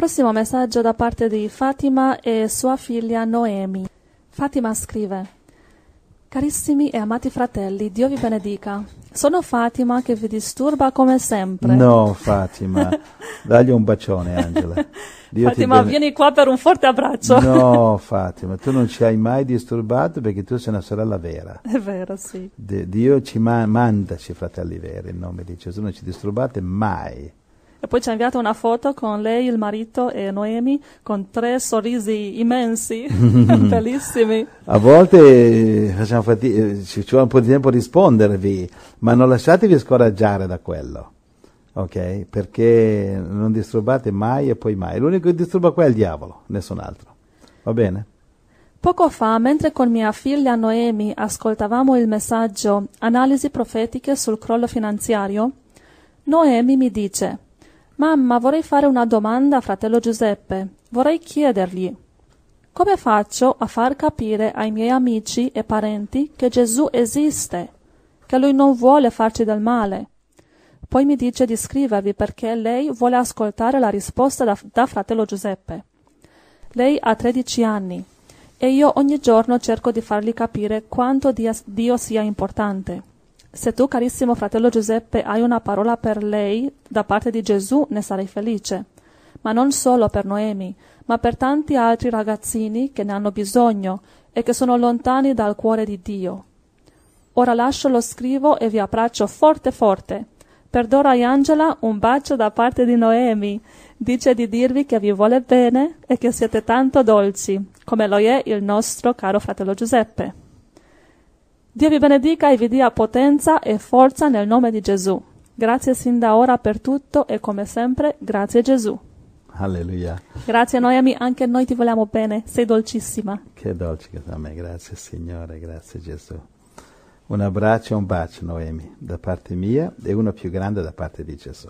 Prossimo messaggio da parte di Fatima e sua figlia Noemi. Fatima scrive Carissimi e amati fratelli, Dio vi benedica. Sono Fatima che vi disturba come sempre. No, Fatima, dagli un bacione, Angela. Dio Fatima, bene... vieni qua per un forte abbraccio. No, Fatima, tu non ci hai mai disturbato perché tu sei una sorella vera. È vero, sì. De- Dio ci ma- mandaci fratelli veri, in nome di Gesù, non ci disturbate mai. E poi ci ha inviato una foto con lei, il marito e Noemi, con tre sorrisi immensi, bellissimi. A volte eh, fatica, eh, ci vuole un po' di tempo a rispondervi, ma non lasciatevi scoraggiare da quello. Ok? Perché non disturbate mai e poi mai. L'unico che disturba qua è il diavolo, nessun altro. Va bene? Poco fa, mentre con mia figlia Noemi ascoltavamo il messaggio Analisi profetiche sul crollo finanziario, Noemi mi dice Mamma, vorrei fare una domanda a fratello Giuseppe. Vorrei chiedergli come faccio a far capire ai miei amici e parenti che Gesù esiste, che lui non vuole farci del male? Poi mi dice di scrivervi perché lei vuole ascoltare la risposta da, da fratello Giuseppe. Lei ha tredici anni e io ogni giorno cerco di fargli capire quanto Dio sia importante. Se tu, carissimo fratello Giuseppe, hai una parola per lei da parte di Gesù, ne sarai felice. Ma non solo per Noemi, ma per tanti altri ragazzini che ne hanno bisogno e che sono lontani dal cuore di Dio. Ora lascio lo scrivo e vi abbraccio forte forte. Per Dora e Angela un bacio da parte di Noemi. Dice di dirvi che vi vuole bene e che siete tanto dolci, come lo è il nostro caro fratello Giuseppe. Dio vi benedica e vi dia potenza e forza nel nome di Gesù. Grazie sin da ora per tutto e come sempre, grazie Gesù. Alleluia. Grazie Noemi, anche noi ti vogliamo bene, sei dolcissima. Che dolce che a me, grazie Signore, grazie Gesù. Un abbraccio e un bacio Noemi da parte mia e uno più grande da parte di Gesù.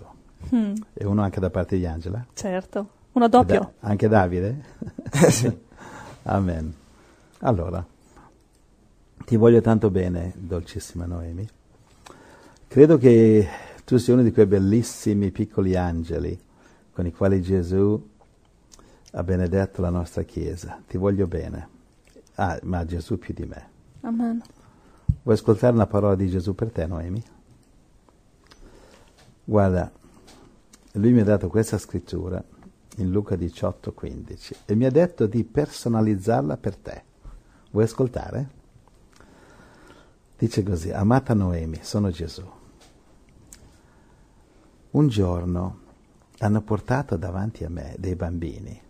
Hmm. E uno anche da parte di Angela. Certo, uno doppio. Da- anche Davide. Eh sì. Amen. Allora. Ti voglio tanto bene, dolcissima Noemi. Credo che tu sia uno di quei bellissimi piccoli angeli con i quali Gesù ha benedetto la nostra Chiesa. Ti voglio bene. Ah, ma Gesù più di me. Amen. Vuoi ascoltare una parola di Gesù per te, Noemi? Guarda, lui mi ha dato questa scrittura in Luca 18, 15 e mi ha detto di personalizzarla per te. Vuoi ascoltare? Dice così, amata Noemi, sono Gesù. Un giorno hanno portato davanti a me dei bambini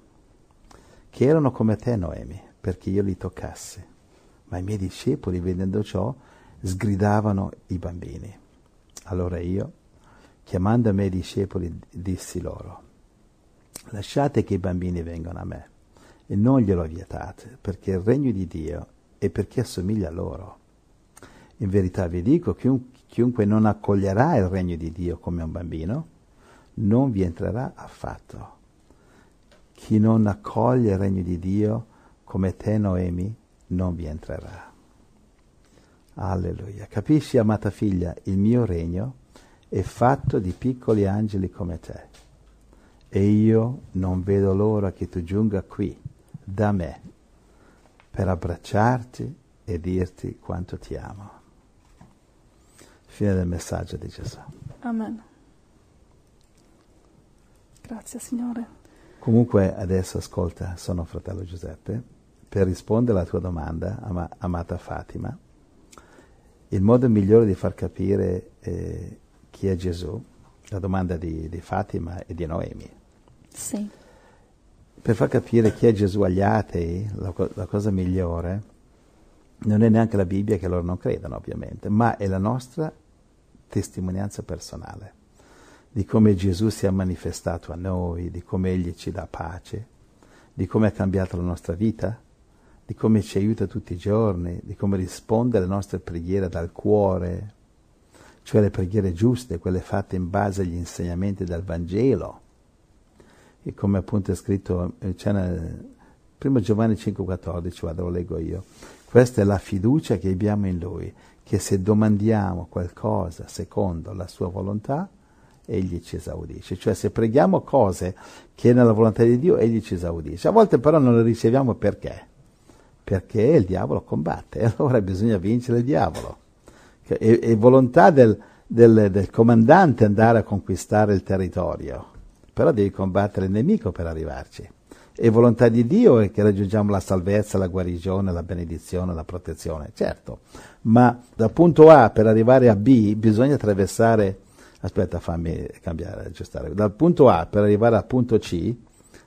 che erano come te, Noemi, perché io li toccassi. Ma i miei discepoli, vedendo ciò, sgridavano i bambini. Allora io, chiamando i miei discepoli, dissi loro, lasciate che i bambini vengano a me e non glielo vietate, perché il regno di Dio è perché assomiglia a loro. In verità vi dico, chiunque non accoglierà il regno di Dio come un bambino, non vi entrerà affatto. Chi non accoglie il regno di Dio come te, Noemi, non vi entrerà. Alleluia. Capisci, amata figlia, il mio regno è fatto di piccoli angeli come te. E io non vedo l'ora che tu giunga qui, da me, per abbracciarti e dirti quanto ti amo. Fine del messaggio di Gesù. Amen. Grazie Signore. Comunque adesso ascolta, sono fratello Giuseppe, per rispondere alla tua domanda, ama, amata Fatima, il modo migliore di far capire eh, chi è Gesù, la domanda di, di Fatima e di Noemi. Sì. Per far capire chi è Gesù agli atei, la, la cosa migliore non è neanche la Bibbia che loro non credono ovviamente, ma è la nostra testimonianza personale di come Gesù si è manifestato a noi, di come Egli ci dà pace, di come ha cambiato la nostra vita, di come ci aiuta tutti i giorni, di come risponde alle nostre preghiere dal cuore, cioè le preghiere giuste, quelle fatte in base agli insegnamenti del Vangelo. E come appunto è scritto, eh, c'è una, 1 Giovanni 5,14, vado lo leggo io, questa è la fiducia che abbiamo in Lui, che se domandiamo qualcosa secondo la sua volontà, egli ci esaudisce. Cioè se preghiamo cose che nella volontà di Dio, egli ci esaudisce. A volte però non le riceviamo perché? Perché il diavolo combatte e allora bisogna vincere il diavolo. È, è volontà del, del, del comandante andare a conquistare il territorio, però devi combattere il nemico per arrivarci è volontà di Dio è che raggiungiamo la salvezza, la guarigione, la benedizione, la protezione, certo, ma dal punto A per arrivare a B bisogna attraversare, aspetta fammi cambiare, aggiustare, dal punto A per arrivare al punto C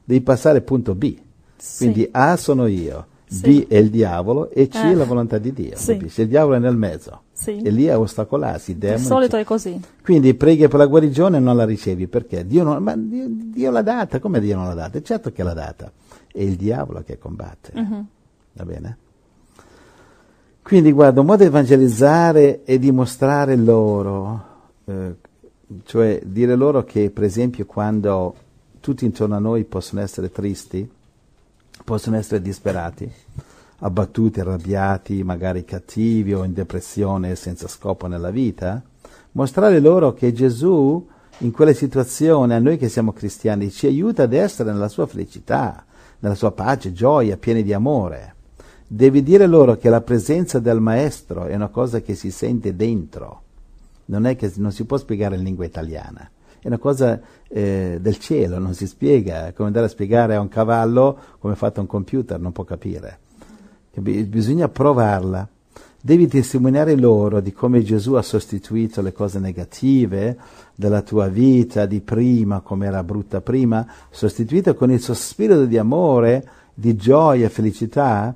devi passare al punto B, sì. quindi A sono io, sì. B è il diavolo e C eh. è la volontà di Dio. Sì. Il diavolo è nel mezzo. Sì. E lì a ostacolarsi. di solito è così. Quindi preghi per la guarigione e non la ricevi perché Dio, non, ma Dio, Dio l'ha data. Come Dio non l'ha data? Certo che l'ha data. È il diavolo che combatte. Uh-huh. Va bene? Quindi guarda, un modo di evangelizzare e dimostrare loro, eh, cioè dire loro che per esempio quando tutti intorno a noi possono essere tristi, possono essere disperati, abbattuti, arrabbiati, magari cattivi o in depressione senza scopo nella vita, eh? mostrare loro che Gesù in quelle situazioni, a noi che siamo cristiani, ci aiuta ad essere nella sua felicità, nella sua pace, gioia, pieni di amore. Devi dire loro che la presenza del Maestro è una cosa che si sente dentro, non è che non si può spiegare in lingua italiana è una cosa eh, del cielo, non si spiega, è come andare a spiegare a un cavallo come è fatto un computer, non può capire. Bisogna provarla. Devi testimoniare loro di come Gesù ha sostituito le cose negative della tua vita di prima, come era brutta prima, sostituita con il suo spirito di amore, di gioia, e felicità,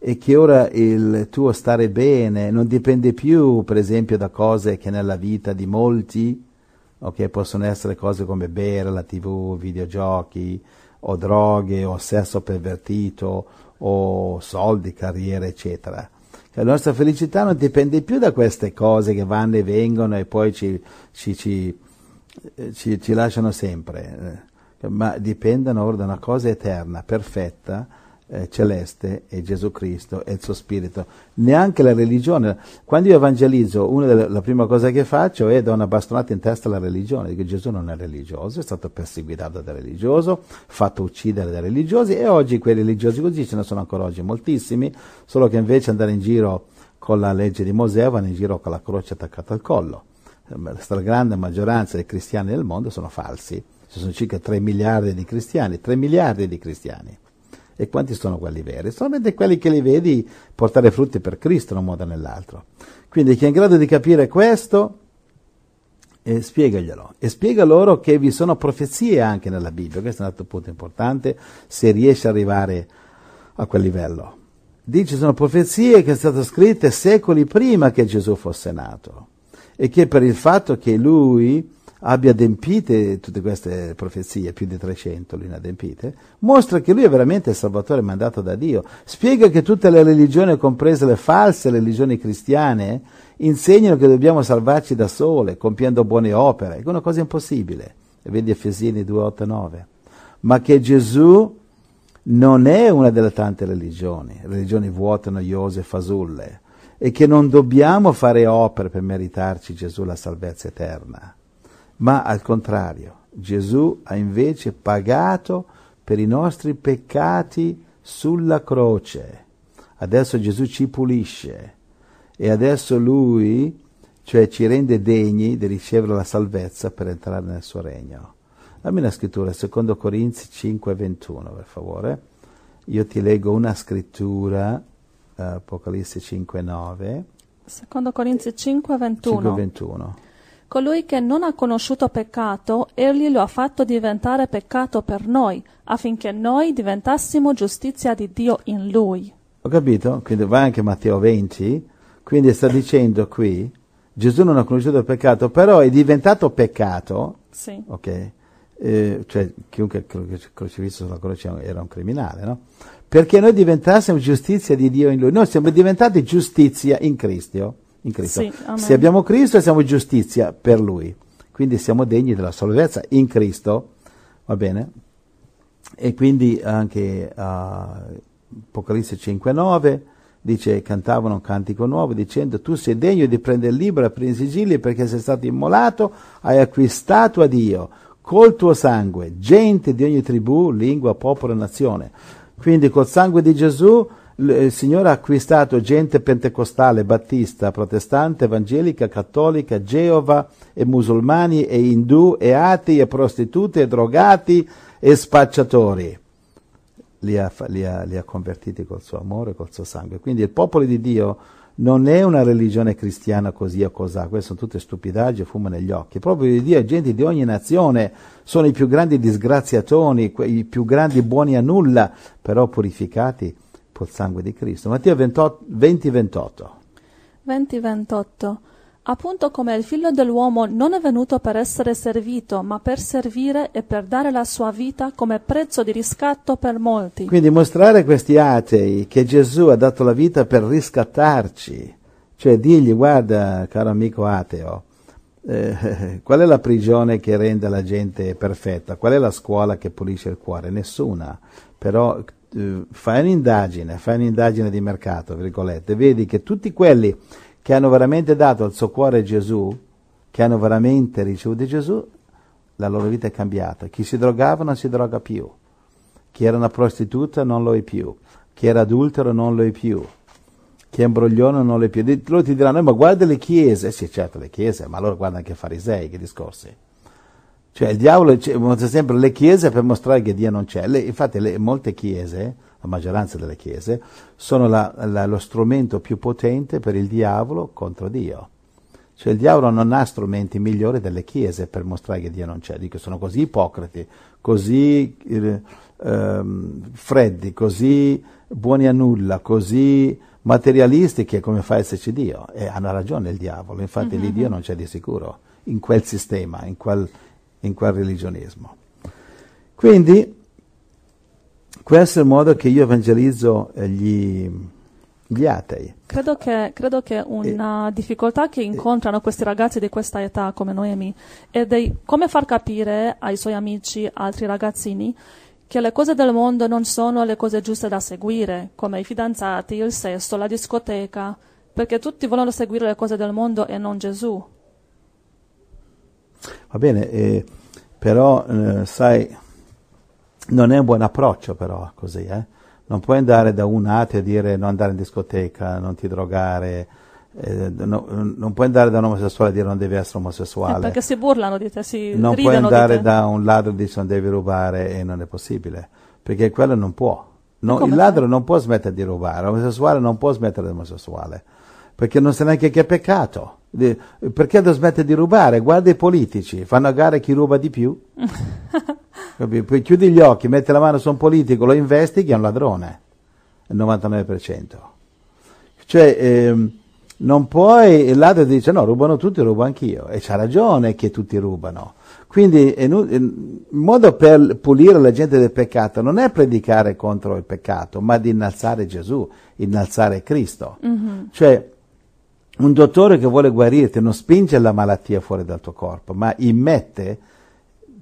e che ora il tuo stare bene non dipende più, per esempio, da cose che nella vita di molti ok? Possono essere cose come bere, la tv, videogiochi, o droghe, o sesso pervertito, o soldi, carriera, eccetera. Cioè, la nostra felicità non dipende più da queste cose che vanno e vengono e poi ci, ci, ci, eh, ci lasciano sempre, ma dipendono ora da una cosa eterna, perfetta, eh, celeste è Gesù Cristo e il suo spirito, neanche la religione. Quando io evangelizzo, una delle, la prima cosa che faccio è do una bastonata in testa alla religione, dico Gesù non è religioso, è stato perseguitato da religioso, fatto uccidere da religiosi e oggi quei religiosi così ce ne sono ancora oggi moltissimi, solo che invece andare in giro con la legge di Mosè vanno in giro con la croce attaccata al collo. La stragrande maggioranza dei cristiani del mondo sono falsi, ci sono circa 3 miliardi di cristiani, 3 miliardi di cristiani e quanti sono quelli veri? Solamente quelli che li vedi portare frutti per Cristo in un modo o nell'altro. Quindi chi è in grado di capire questo, eh, spiegaglielo. E spiega loro che vi sono profezie anche nella Bibbia. Questo è un altro punto importante, se riesci ad arrivare a quel livello. Dice, sono profezie che sono state scritte secoli prima che Gesù fosse nato e che per il fatto che lui abbia adempite tutte queste profezie, più di 300 le inadempite, mostra che lui è veramente il Salvatore mandato da Dio. Spiega che tutte le religioni, comprese le false religioni cristiane, insegnano che dobbiamo salvarci da sole, compiendo buone opere, è una cosa impossibile. Vedi Efesini 2, 8, 9. Ma che Gesù non è una delle tante religioni, religioni vuote, noiose, fasulle, e che non dobbiamo fare opere per meritarci Gesù la salvezza eterna ma al contrario, Gesù ha invece pagato per i nostri peccati sulla croce. Adesso Gesù ci pulisce e adesso Lui, cioè ci rende degni di ricevere la salvezza per entrare nel suo regno. Dammi una scrittura, secondo Corinzi 5:21, per favore. Io ti leggo una scrittura, eh, Apocalisse 5:9. Secondo Corinzi 5:21. 21 colui che non ha conosciuto peccato, egli lo ha fatto diventare peccato per noi, affinché noi diventassimo giustizia di Dio in lui. Ho capito? Quindi va anche Matteo 20, quindi sta dicendo qui, Gesù non ha conosciuto il peccato, però è diventato peccato, sì. ok? Eh, cioè chiunque crocifisso sulla croce era un criminale, no? Perché noi diventassimo giustizia di Dio in lui, noi siamo diventati giustizia in Cristo in Cristo. Sì, Se abbiamo Cristo siamo giustizia per Lui, quindi siamo degni della salvezza in Cristo, va bene? E quindi anche uh, Apocalisse 5.9 dice, cantavano un cantico nuovo dicendo, tu sei degno di prendere libera per sigilli perché sei stato immolato, hai acquistato a Dio col tuo sangue gente di ogni tribù, lingua, popolo e nazione. Quindi col sangue di Gesù eh, il Signore ha acquistato gente pentecostale, battista, protestante, evangelica, cattolica, geova e musulmani e indù e atei e prostitute e drogati e spacciatori. Li ha, li, ha, li ha, convertiti col suo amore, col suo sangue. Quindi il popolo di Dio non è una religione cristiana così o cos'ha, queste sono tutte stupidaggini, fumo negli occhi. Il popolo di Dio è gente di ogni nazione, sono i più grandi disgraziatoni, i più grandi buoni a nulla, però purificati col sangue di Cristo. Mattia 20, 20, 28. 20, 28. Appunto come il figlio dell'uomo non è venuto per essere servito, ma per servire e per dare la sua vita come prezzo di riscatto per molti. Quindi mostrare a questi atei che Gesù ha dato la vita per riscattarci, cioè digli, guarda caro amico ateo, eh, qual è la prigione che rende la gente perfetta? Qual è la scuola che pulisce il cuore? Nessuna. Però eh, fai un'indagine, fai un'indagine di mercato, virgolette, vedi che tutti quelli che hanno veramente dato il suo cuore a Gesù, che hanno veramente ricevuto Gesù, la loro vita è cambiata. Chi si drogava non si droga più, chi era una prostituta non lo è più, chi era adultero non lo è più, chi è imbroglione non lo è più. Loro ti diranno, eh, ma guarda le chiese, eh sì certo le chiese, ma loro guardano anche i farisei, che discorsi. Cioè il diavolo mostra sempre le chiese per mostrare che Dio non c'è. Le, infatti le, molte chiese, la maggioranza delle chiese, sono la, la, lo strumento più potente per il diavolo contro Dio. Cioè il diavolo non ha strumenti migliori delle chiese per mostrare che Dio non c'è. Dico, sono così ipocriti, così eh, freddi, così buoni a nulla, così materialisti che come fa a esserci Dio. E hanno ragione il diavolo, infatti mm-hmm. lì Dio non c'è di sicuro, in quel sistema, in quel in quel religionismo. Quindi, questo è il modo che io evangelizzo eh, gli, gli atei. Credo che, credo che una e, eh, difficoltà che eh, incontrano questi ragazzi di questa età, come Noemi, è di come far capire ai suoi amici, altri ragazzini, che le cose del mondo non sono le cose giuste da seguire, come i fidanzati, il sesso, la discoteca, perché tutti vogliono seguire le cose del mondo e non Gesù. Va bene, eh, però eh, sai, non è un buon approccio però così, eh? Non puoi andare da un ateo e dire non andare in discoteca, non ti drogare, eh, no, non puoi andare da un omosessuale e dire non devi essere omosessuale. Eh, perché si burlano di te, si Non puoi andare da un ladro e dire non devi rubare e non è possibile, perché quello non può. No, il ladro non può smettere di rubare, l'omosessuale non può smettere di essere omosessuale, perché non sa neanche che è peccato. Perché lo smette di rubare? Guarda i politici, fanno a gara chi ruba di più. Poi chiudi gli occhi, metti la mano su un politico, lo investighi, è un ladrone, il 99%. Cioè, ehm, non puoi, il ladro dice no, rubano tutti, rubo anch'io. E c'ha ragione che tutti rubano. Quindi il modo per pulire la gente del peccato non è predicare contro il peccato, ma di innalzare Gesù, innalzare Cristo. Mm-hmm. Cioè, un dottore che vuole guarirti non spinge la malattia fuori dal tuo corpo, ma immette,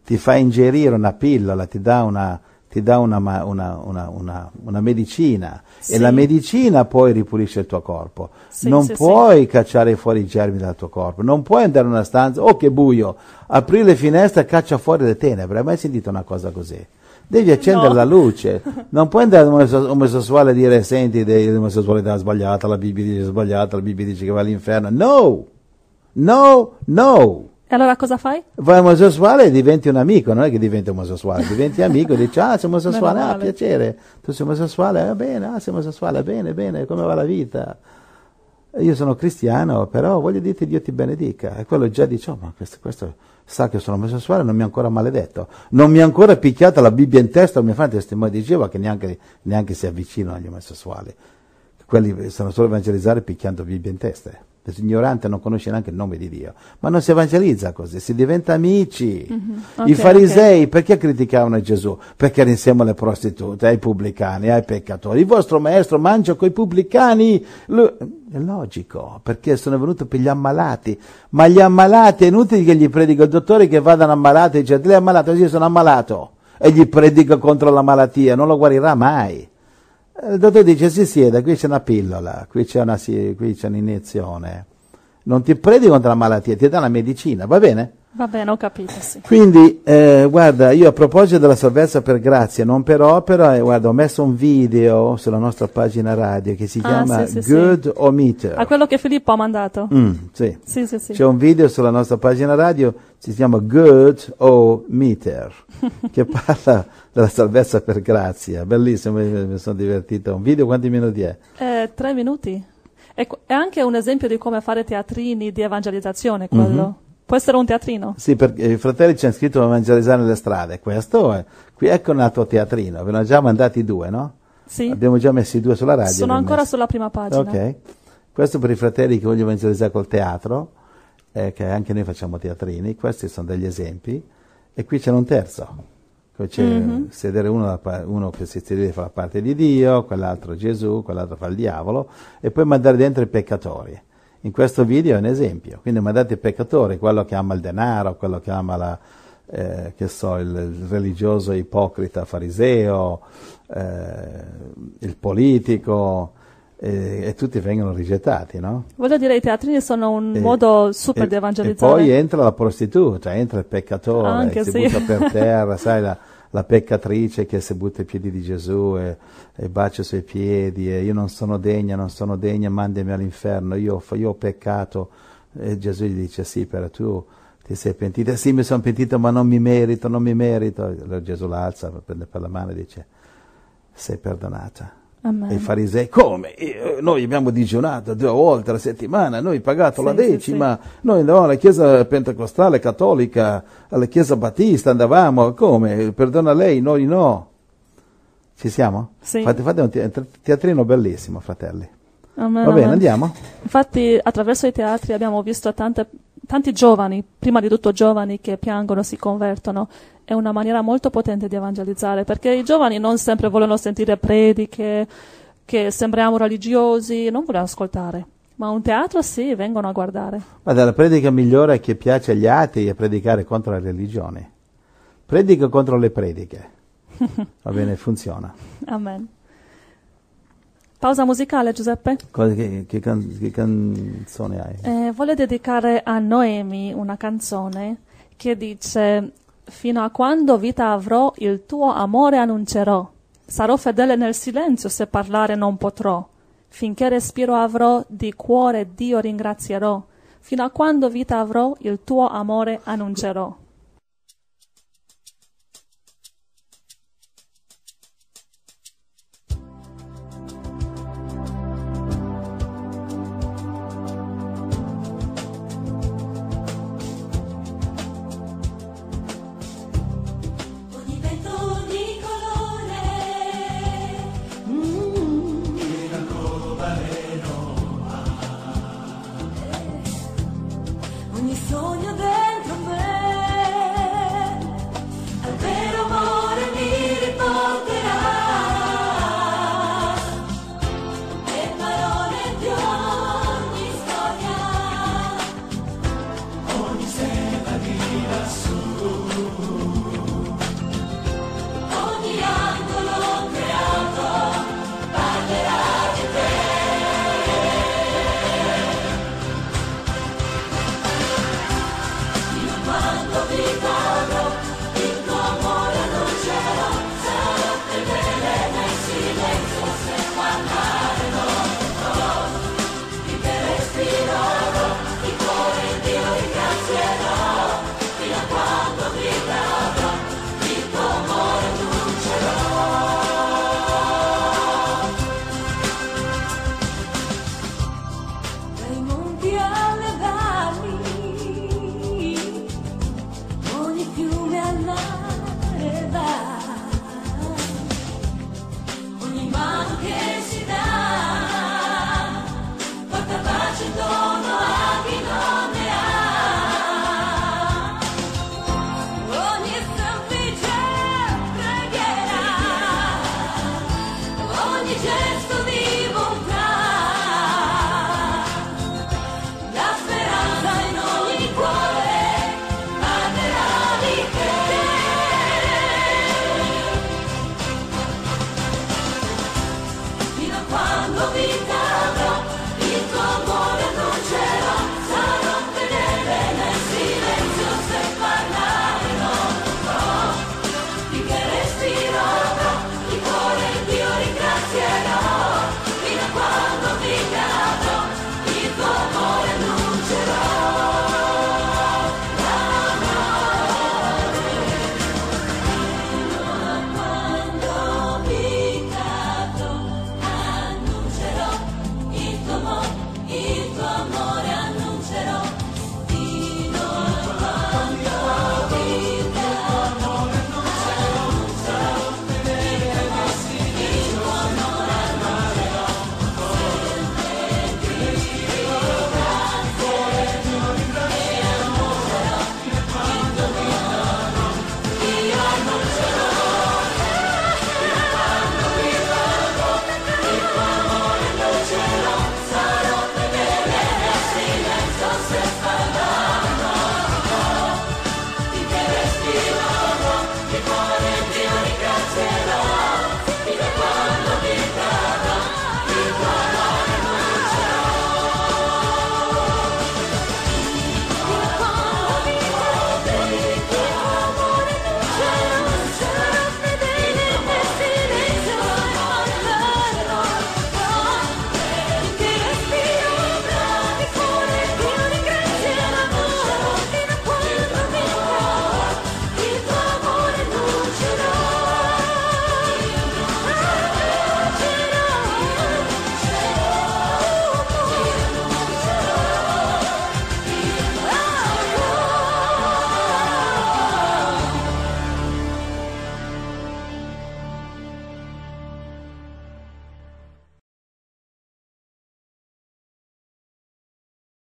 ti fa ingerire una pillola, ti dà una, ti dà una, una, una, una medicina sì. e la medicina poi ripulisce il tuo corpo. Sì, non sì, puoi cacciare fuori i germi dal tuo corpo, non puoi andare in una stanza, oh che buio, apri le finestre e caccia fuori le tenebre. Hai mai sentito una cosa così? devi accendere no. la luce. Non puoi andare un omosessuale e dire: Senti, l'omosessualità è sbagliata, la Bibbia dice sbagliata, la Bibbia dice che va all'inferno. No, no, no. E allora cosa fai? Vai omosessuale e diventi un amico, non è che diventi omosessuale, diventi amico e dici ah sei omosessuale, ah piacere, tu sei omosessuale, va ah, eh, bene, ah sei omosessuale, bene, bene, come va la vita? Io sono cristiano, però voglio dirti Dio ti benedica. E quello già dice, oh ma questo, questo sa che sono omosessuale, e non mi ha ancora maledetto, non mi ha ancora picchiata la Bibbia in testa, mio fratello testimone di Geova che neanche, neanche si avvicinano agli omosessuali. Quelli stanno solo evangelizzare picchiando Bibbia in testa. Eh l'ignorante non conosce neanche il nome di Dio, ma non si evangelizza così, si diventa amici. Mm-hmm. Okay, I farisei okay. perché criticavano Gesù? Perché era insieme alle prostitute, ai pubblicani, ai peccatori. Il vostro maestro mangia con i pubblicani. L- è logico, perché sono venuto per gli ammalati, ma gli ammalati è inutile che gli predico il dottore che vadano ammalati e cioè, dice lei è ammalato, io sono ammalato e gli predico contro la malattia, non lo guarirà mai. Eh, il dottore dice si sieda, qui c'è una pillola, qui c'è, una, qui c'è un'iniezione. Non ti prendi contro la malattia, ti dà la medicina, va bene? Va bene, ho capito, sì. Quindi, eh, guarda, io a proposito della salvezza per grazia, non per opera, eh, guarda, ho messo un video sulla nostra pagina radio che si ah, chiama sì, sì, Good sì. Meter. A quello che Filippo ha mandato. Mm, sì. Sì, sì, sì. C'è un video sulla nostra pagina radio, si chiama Good Meter, che parla della salvezza per grazia. Bellissimo, mi sono divertito. Un video quanti minuti è? Eh, tre minuti. È, è anche un esempio di come fare teatrini di evangelizzazione quello. Mm-hmm. Può essere un teatrino? Sì, perché i fratelli ci hanno scritto a mangiaresare le strade. Questo è, eh, qui ecco un altro teatrino. Ve ne hanno già mandati due, no? Sì. Abbiamo già messi due sulla radio. Sono ancora messi. sulla prima pagina. Ok. Questo per i fratelli che vogliono mangiaresare col teatro, eh, che anche noi facciamo teatrini. Questi sono degli esempi. E qui c'è un terzo. C'è mm-hmm. sedere uno, uno che si sedere fa la parte di Dio, quell'altro Gesù, quell'altro fa il diavolo, e poi mandare dentro i peccatori. In questo video è un esempio, quindi mandate peccatori, quello che ama il denaro, quello che ama la, eh, che so, il religioso ipocrita fariseo, eh, il politico, e, e, tutti vengono rigettati, no? Voglio dire, i teatrini sono un e, modo super di evangelizzare. E poi entra la prostituta, entra il peccatore, Anche si sì. butta per terra, sai, la, la peccatrice che si butta ai piedi di Gesù e, e bacia i suoi piedi e io non sono degna, non sono degna, mandami all'inferno, io, io ho peccato. E Gesù gli dice sì, però tu ti sei pentita, sì mi sono pentito ma non mi merito, non mi merito. Allora Gesù l'alza, alza, prende per la mano e dice sei perdonata Amen. i farisei, come? Eh, noi abbiamo digiunato due volte alla settimana, noi pagato sì, la decima, sì, sì. noi andavamo alla chiesa pentecostale, cattolica, alla chiesa battista, andavamo, come? Perdona lei, noi no. Ci siamo? Sì. Fate, fate un teatrino bellissimo, fratelli. Amen, Va bene, andiamo. Infatti, attraverso i teatri abbiamo visto tante persone tanti giovani, prima di tutto giovani che piangono, si convertono, è una maniera molto potente di evangelizzare, perché i giovani non sempre vogliono sentire prediche, che sembriamo religiosi, non vogliono ascoltare. Ma un teatro sì, vengono a guardare. Ma la predica migliore che piace agli atei è predicare contro le religioni. Predico contro le prediche. Va bene, funziona. Amen. Pausa musicale, Giuseppe? Che, che, can, che canzone hai? Eh, voglio dedicare a Noemi una canzone che dice Fino a quando vita avrò, il tuo amore annuncerò. Sarò fedele nel silenzio se parlare non potrò. Finché respiro avrò, di cuore Dio ringrazierò. Fino a quando vita avrò, il tuo amore annuncerò.